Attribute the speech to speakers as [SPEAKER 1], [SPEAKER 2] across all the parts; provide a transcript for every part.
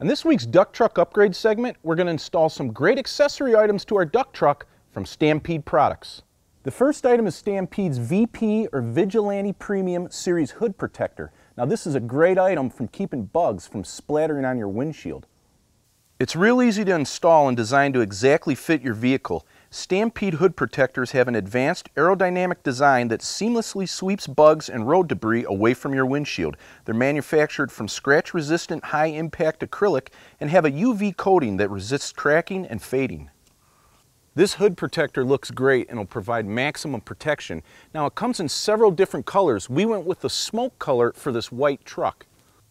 [SPEAKER 1] In this week's Duck Truck Upgrade segment, we're going to install some great accessory items to our duck truck from Stampede Products. The first item is Stampede's VP or Vigilante Premium Series Hood Protector. Now this is a great item from keeping bugs from splattering on your windshield. It's real easy to install and designed to exactly fit your vehicle. Stampede hood protectors have an advanced aerodynamic design that seamlessly sweeps bugs and road debris away from your windshield. They're manufactured from scratch-resistant high-impact acrylic and have a UV coating that resists cracking and fading. This hood protector looks great and will provide maximum protection. Now it comes in several different colors. We went with the smoke color for this white truck.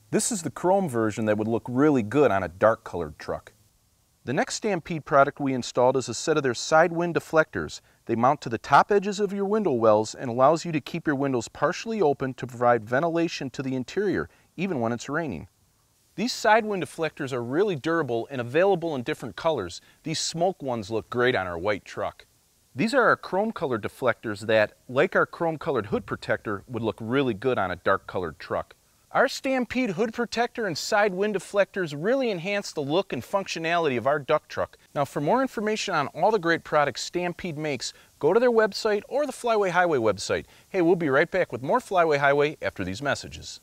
[SPEAKER 1] This is the chrome version that would look really good on a dark colored truck. The next Stampede product we installed is a set of their side wind deflectors. They mount to the top edges of your window wells and allows you to keep your windows partially open to provide ventilation to the interior, even when it's raining. These side wind deflectors are really durable and available in different colors. These smoke ones look great on our white truck. These are our chrome colored deflectors that, like our chrome colored hood protector, would look really good on a dark colored truck. Our Stampede hood protector and side wind deflectors really enhance the look and functionality of our duck truck. Now for more information on all the great products Stampede makes, go to their website or the Flyway Highway website. Hey, we'll be right back with more Flyway Highway after these messages.